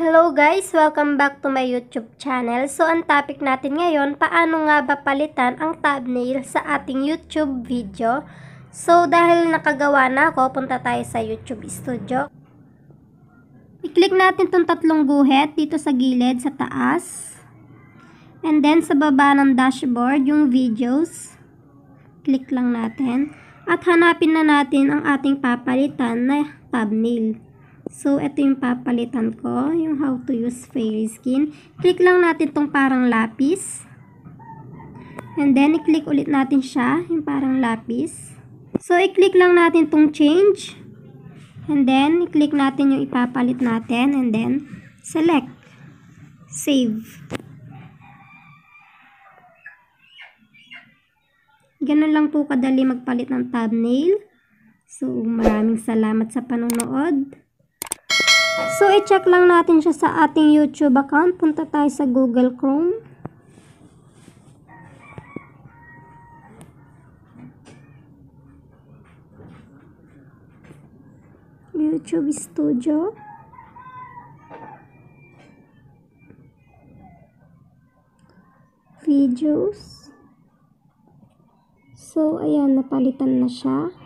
Hello guys! Welcome back to my YouTube channel. So, ang topic natin ngayon, paano nga ba palitan ang thumbnail sa ating YouTube video? So, dahil nakagawa na ako, punta tayo sa YouTube Studio. I-click natin itong tatlong guhit dito sa gilid, sa taas. And then, sa baba ng dashboard, yung videos. Click lang natin. At hanapin na natin ang ating papalitan na thumbnail. So, ito yung papalitan ko, yung how to use fairy skin. Click lang natin tong parang lapis. And then, i-click ulit natin siya, yung parang lapis. So, i-click lang natin tong change. And then, i-click natin yung ipapalit natin. And then, select. Save. Ganun lang po kadali magpalit ng thumbnail. So, maraming salamat sa panonood. So, i-check lang natin siya sa ating YouTube account. Punta tayo sa Google Chrome. YouTube Studio. Videos. So, ayan, napalitan na siya.